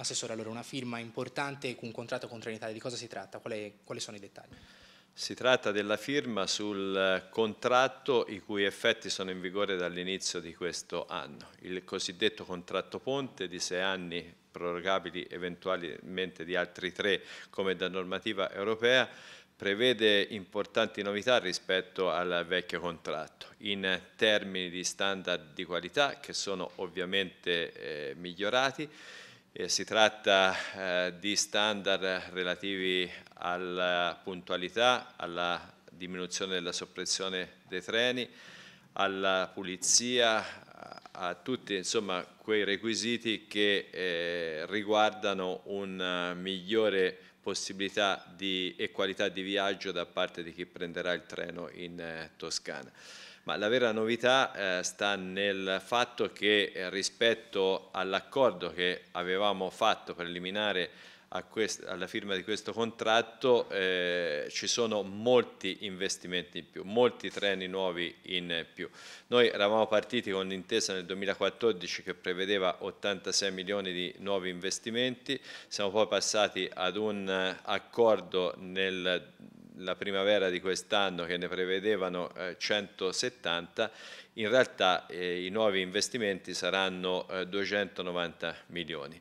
Assessore, allora una firma importante, con un contratto con Trenitalia, di cosa si tratta? Quali, quali sono i dettagli? Si tratta della firma sul contratto i cui effetti sono in vigore dall'inizio di questo anno, il cosiddetto contratto ponte di sei anni prorogabili eventualmente di altri tre come da normativa europea, prevede importanti novità rispetto al vecchio contratto in termini di standard di qualità che sono ovviamente eh, migliorati eh, si tratta eh, di standard relativi alla puntualità, alla diminuzione della soppressione dei treni, alla pulizia, a tutti insomma, quei requisiti che eh, riguardano una eh, migliore possibilità di, e qualità di viaggio da parte di chi prenderà il treno in eh, Toscana ma la vera novità eh, sta nel fatto che eh, rispetto all'accordo che avevamo fatto preliminare alla firma di questo contratto eh, ci sono molti investimenti in più, molti treni nuovi in più. Noi eravamo partiti con un'intesa nel 2014 che prevedeva 86 milioni di nuovi investimenti, siamo poi passati ad un eh, accordo nel la primavera di quest'anno che ne prevedevano 170, eh, in realtà eh, i nuovi investimenti saranno 290 eh, milioni.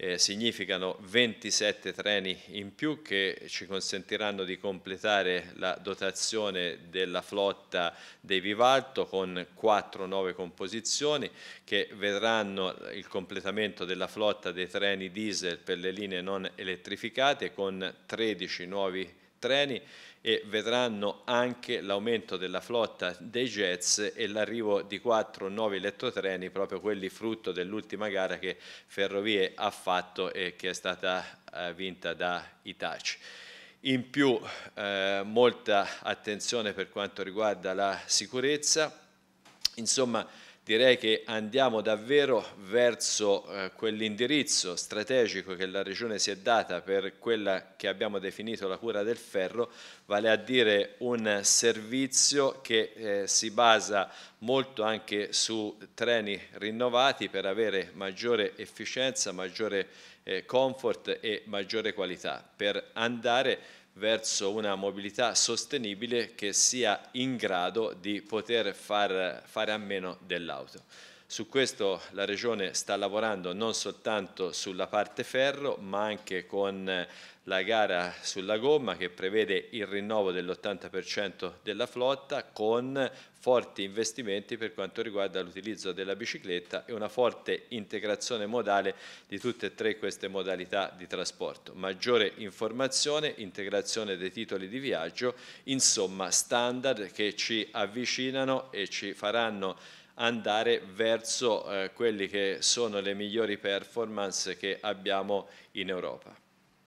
Eh, significano 27 treni in più che ci consentiranno di completare la dotazione della flotta dei Vivalto con quattro nuove composizioni che vedranno il completamento della flotta dei treni diesel per le linee non elettrificate con 13 nuovi treni e vedranno anche l'aumento della flotta dei jets e l'arrivo di quattro nuovi elettrotreni, proprio quelli frutto dell'ultima gara che Ferrovie ha fatto e che è stata eh, vinta da Itaci. In più eh, molta attenzione per quanto riguarda la sicurezza, insomma direi che andiamo davvero verso eh, quell'indirizzo strategico che la Regione si è data per quella che abbiamo definito la cura del ferro, vale a dire un servizio che eh, si basa molto anche su treni rinnovati per avere maggiore efficienza, maggiore eh, comfort e maggiore qualità, per andare verso una mobilità sostenibile che sia in grado di poter far, fare a meno dell'auto. Su questo la Regione sta lavorando non soltanto sulla parte ferro ma anche con la gara sulla gomma che prevede il rinnovo dell'80% della flotta con forti investimenti per quanto riguarda l'utilizzo della bicicletta e una forte integrazione modale di tutte e tre queste modalità di trasporto. Maggiore informazione, integrazione dei titoli di viaggio, insomma standard che ci avvicinano e ci faranno andare verso eh, quelle che sono le migliori performance che abbiamo in Europa.